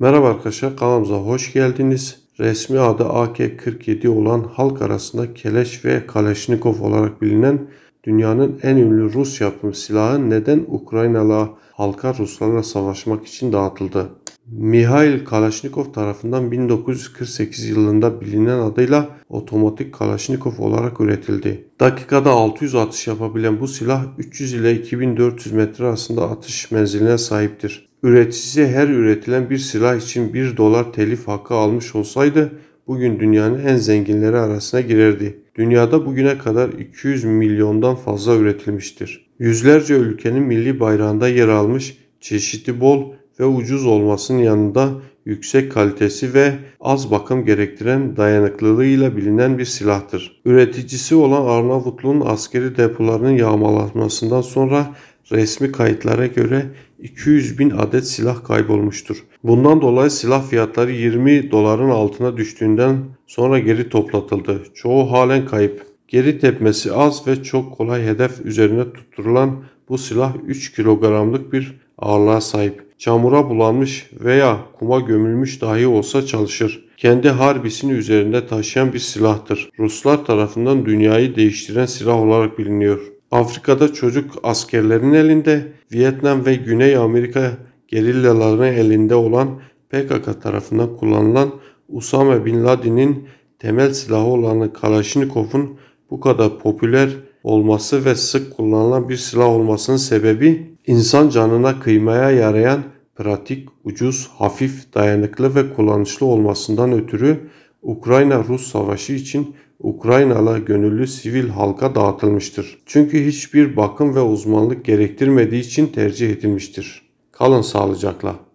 Merhaba arkadaşlar kanalımıza hoş geldiniz. Resmi adı AK-47 olan halk arasında Keleş ve Kaleşnikov olarak bilinen dünyanın en ünlü Rus yapımı silahı neden Ukraynalı halka Ruslarla savaşmak için dağıtıldı? Mihail Kalashnikov tarafından 1948 yılında bilinen adıyla otomatik Kalashnikov olarak üretildi. Dakikada 600 atış yapabilen bu silah 300 ile 2400 metre arasında atış menziline sahiptir üreticisi her üretilen bir silah için 1 dolar telif hakkı almış olsaydı bugün dünyanın en zenginleri arasına girerdi. Dünyada bugüne kadar 200 milyondan fazla üretilmiştir. Yüzlerce ülkenin milli bayrağında yer almış, çeşitli bol ve ucuz olmasının yanında yüksek kalitesi ve az bakım gerektiren dayanıklılığıyla bilinen bir silahtır. Üreticisi olan Arnavutlunun askeri depolarının yağmalanmasından sonra resmi kayıtlara göre 200 bin adet silah kaybolmuştur. Bundan dolayı silah fiyatları 20 doların altına düştüğünden sonra geri toplatıldı. Çoğu halen kayıp. Geri tepmesi az ve çok kolay hedef üzerine tutturulan bu silah 3 kilogramlık bir ağırlığa sahip. Çamura bulanmış veya kuma gömülmüş dahi olsa çalışır. Kendi harbisini üzerinde taşıyan bir silahtır. Ruslar tarafından dünyayı değiştiren silah olarak biliniyor. Afrika'da çocuk askerlerin elinde, Vietnam ve Güney Amerika gerillalarının elinde olan PKK tarafından kullanılan Usame Bin Laden'in temel silahı olan Kalashnikov'un bu kadar popüler olması ve sık kullanılan bir silah olmasının sebebi insan canına kıymaya yarayan pratik, ucuz, hafif, dayanıklı ve kullanışlı olmasından ötürü Ukrayna-Rus savaşı için Ukraynalı gönüllü sivil halka dağıtılmıştır. Çünkü hiçbir bakım ve uzmanlık gerektirmediği için tercih edilmiştir. Kalın sağlıcakla.